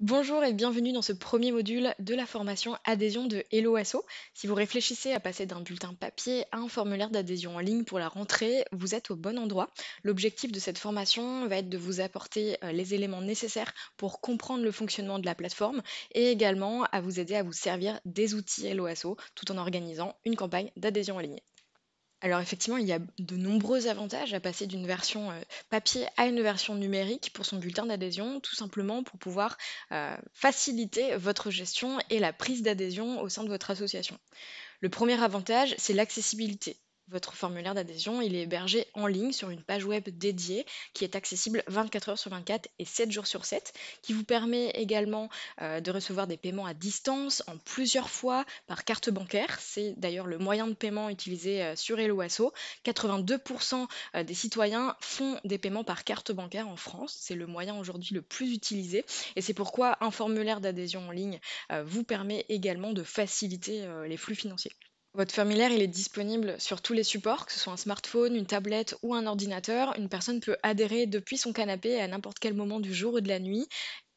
Bonjour et bienvenue dans ce premier module de la formation adhésion de Hello Si vous réfléchissez à passer d'un bulletin papier à un formulaire d'adhésion en ligne pour la rentrée, vous êtes au bon endroit. L'objectif de cette formation va être de vous apporter euh, les éléments nécessaires pour comprendre le fonctionnement de la plateforme et également à vous aider à vous servir des outils Hello tout en organisant une campagne d'adhésion en ligne. Alors effectivement, il y a de nombreux avantages à passer d'une version euh, papier à une version numérique pour son bulletin d'adhésion, tout simplement pour pouvoir euh, faciliter votre gestion et la prise d'adhésion au sein de votre association. Le premier avantage, c'est l'accessibilité. Votre formulaire d'adhésion, il est hébergé en ligne sur une page web dédiée qui est accessible 24 heures sur 24 et 7 jours sur 7, qui vous permet également euh, de recevoir des paiements à distance en plusieurs fois par carte bancaire. C'est d'ailleurs le moyen de paiement utilisé euh, sur Eloasso. 82% euh, des citoyens font des paiements par carte bancaire en France. C'est le moyen aujourd'hui le plus utilisé et c'est pourquoi un formulaire d'adhésion en ligne vous permet également de faciliter les flux financiers. Votre formulaire, il est disponible sur tous les supports, que ce soit un smartphone, une tablette ou un ordinateur. Une personne peut adhérer depuis son canapé à n'importe quel moment du jour ou de la nuit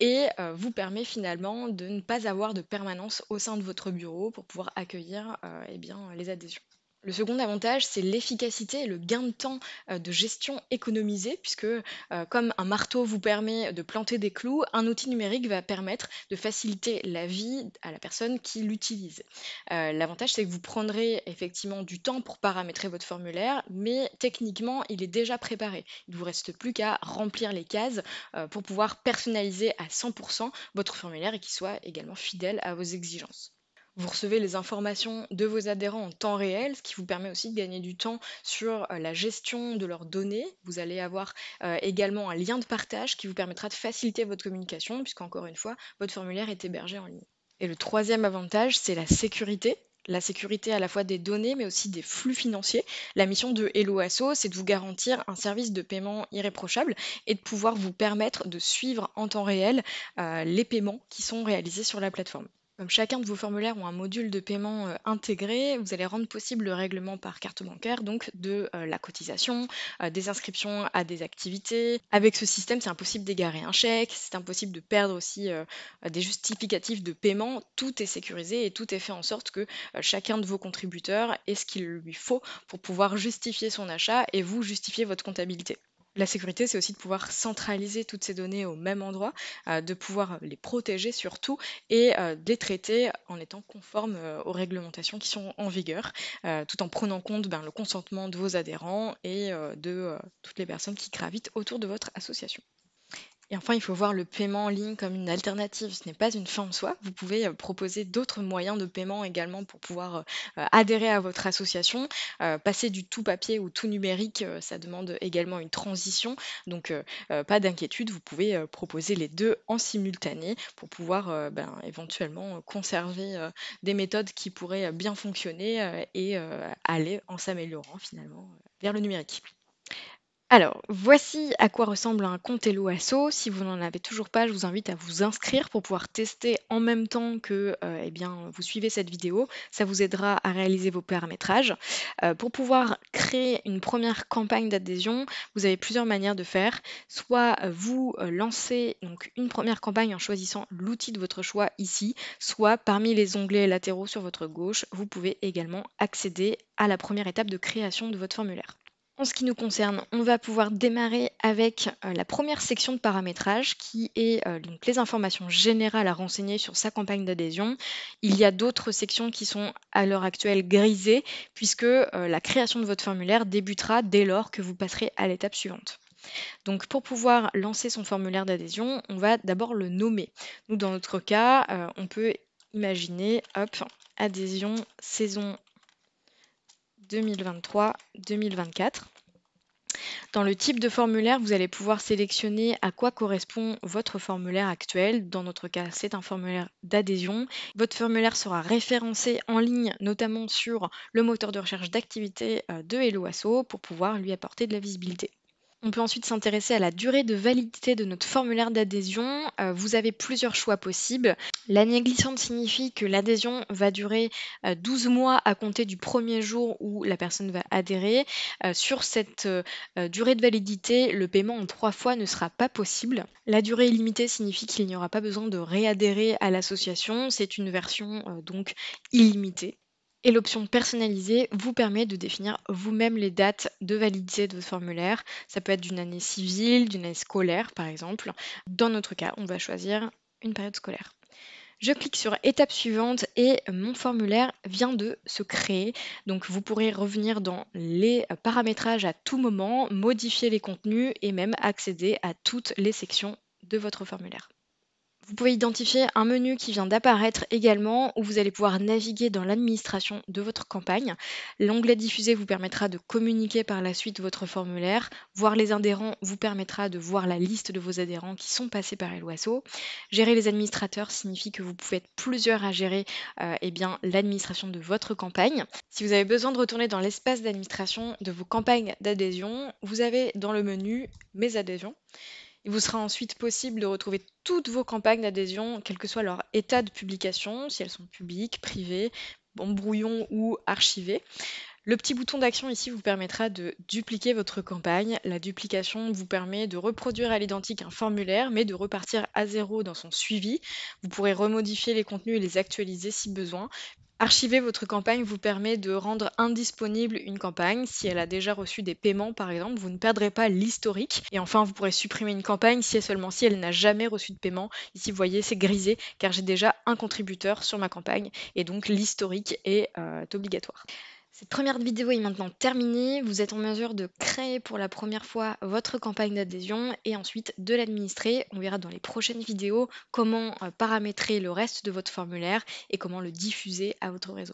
et euh, vous permet finalement de ne pas avoir de permanence au sein de votre bureau pour pouvoir accueillir euh, eh bien, les adhésions. Le second avantage, c'est l'efficacité et le gain de temps euh, de gestion économisé, puisque euh, comme un marteau vous permet de planter des clous, un outil numérique va permettre de faciliter la vie à la personne qui l'utilise. Euh, l'avantage, c'est que vous prendrez effectivement du temps pour paramétrer votre formulaire, mais techniquement, il est déjà préparé. Il ne vous reste plus qu'à remplir les cases pour pouvoir personnaliser à 100% votre formulaire et qu'il soit également fidèle à vos exigences. Vous recevez les informations de vos adhérents en temps réel, ce qui vous permet aussi de gagner du temps sur euh, la gestion de leurs données. Vous allez avoir euh, également un lien de partage qui vous permettra de faciliter votre communication, puisqu'encore une fois, votre formulaire est hébergé en ligne. Et le troisième avantage, c'est la sécurité la sécurité à la fois des données mais aussi des flux financiers. La mission de Hello c'est de vous garantir un service de paiement irréprochable et de pouvoir vous permettre de suivre en temps réel euh, les paiements qui sont réalisés sur la plateforme. Comme chacun de vos formulaires ont un module de paiement euh, intégré, vous allez rendre possible le règlement par carte bancaire, donc de euh, la cotisation, euh, des inscriptions à des activités. Avec ce système, c'est impossible d'égarer un chèque, c'est impossible de perdre aussi des justificatifs de paiement. Tout est sécurisé et tout est fait en sorte que chacun de vos contributeurs ait ce qu'il lui faut pour pouvoir justifier son achat et vous justifier votre comptabilité. La sécurité, c'est aussi de pouvoir centraliser toutes ces données au même endroit, euh, de pouvoir les protéger surtout et euh, de les traiter en étant conformes euh, aux réglementations qui sont en vigueur, tout en prenant compte ben, le consentement de vos adhérents et de toutes les personnes qui gravitent autour de votre association. Et enfin, il faut voir le paiement en ligne comme une alternative. Ce n'est pas une fin en soi. Vous pouvez euh, proposer d'autres moyens de paiement également pour pouvoir euh, euh, adhérer à votre association. passer du tout papier au tout numérique, ça demande également une transition. Donc, pas d'inquiétude, vous pouvez proposer les deux en simultané pour pouvoir ben, éventuellement conserver des méthodes qui pourraient bien fonctionner et aller en s'améliorant finalement vers le numérique. Alors, voici à quoi ressemble un Hello Asso. Si vous n'en avez toujours pas, je vous invite à vous inscrire pour pouvoir tester en même temps que euh, eh bien, vous suivez cette vidéo. Ça vous aidera à réaliser vos paramétrages. Euh, pour pouvoir créer une première campagne d'adhésion, vous avez plusieurs manières de faire. Soit euh, vous lancez donc, une première campagne en choisissant l'outil de votre choix ici, soit parmi les onglets latéraux sur votre gauche, vous pouvez également accéder à la première étape de création de votre formulaire. En ce qui nous concerne, on va pouvoir démarrer avec euh, la première section de paramétrage qui est euh, donc les informations générales à renseigner sur sa campagne d'adhésion. Il y a d'autres sections qui sont à l'heure actuelle grisées puisque euh, la création de votre formulaire débutera dès lors que vous passerez à l'étape suivante. Donc pour pouvoir lancer son formulaire d'adhésion, on va d'abord le nommer. Nous dans notre cas, on peut imaginer adhésion saison 2023-2024. Dans le type de formulaire, vous allez pouvoir sélectionner à quoi correspond votre formulaire actuel. Dans notre cas, c'est un formulaire d'adhésion. Votre formulaire sera référencé en ligne, notamment sur le moteur de recherche d'activité euh, de Helloasso, pour pouvoir lui apporter de la visibilité. On peut ensuite s'intéresser à la durée de validité de notre formulaire d'adhésion. Euh, vous avez plusieurs choix possibles. L'année glissante signifie que l'adhésion va durer 12 euh, mois à compter du premier jour où la personne va adhérer. Euh, sur cette durée de validité, le paiement en trois fois ne sera pas possible. La durée illimitée signifie qu'il n'y aura pas besoin de réadhérer à l'association. C'est une version donc illimitée. Et l'option personnalisée vous permet de définir vous-même les dates de validité de votre formulaire. Ça peut être d'une année civile, d'une année scolaire par exemple. Dans notre cas, on va choisir une période scolaire. Je clique sur étape suivante et mon formulaire vient de se créer. Donc vous pourrez revenir dans les paramétrages à tout moment, modifier les contenus et même accéder à toutes les sections de votre formulaire. Vous pouvez identifier un menu qui vient d'apparaître également où vous allez pouvoir naviguer dans l'administration de votre campagne. L'onglet diffusé vous permettra de communiquer par la suite votre formulaire. Voir les adhérents vous permettra de voir la liste de vos adhérents qui sont passés par Eloasso. Gérer les administrateurs signifie que vous pouvez être plusieurs à gérer euh, eh bien, l'administration de votre campagne. Si vous avez besoin de retourner dans l'espace d'administration de vos campagnes d'adhésion, vous avez dans le menu Mes adhésions il vous sera ensuite possible de retrouver toutes vos campagnes d'adhésion, quel que soit leur état de publication, si elles sont publiques, privées, en brouillon ou archivées. Le petit bouton d'action ici vous permettra de dupliquer votre campagne. La duplication vous permet de reproduire à l'identique un formulaire, mais de repartir à zéro dans son suivi. Vous pourrez remodifier les contenus et les actualiser si besoin. Archiver votre campagne vous permet de rendre indisponible une campagne. Si elle a déjà reçu des paiements, par exemple, vous ne perdrez pas l'historique. Et enfin, vous pourrez supprimer une campagne si et seulement si elle n'a jamais reçu de paiement. Ici, vous voyez, c'est grisé car j'ai déjà un contributeur sur ma campagne et donc l'historique est euh, obligatoire. Cette première vidéo est maintenant terminée. Vous êtes en mesure de créer pour la première fois votre campagne d'adhésion et ensuite de l'administrer. On verra dans les prochaines vidéos comment euh, paramétrer le reste de votre formulaire et comment le diffuser à votre réseau.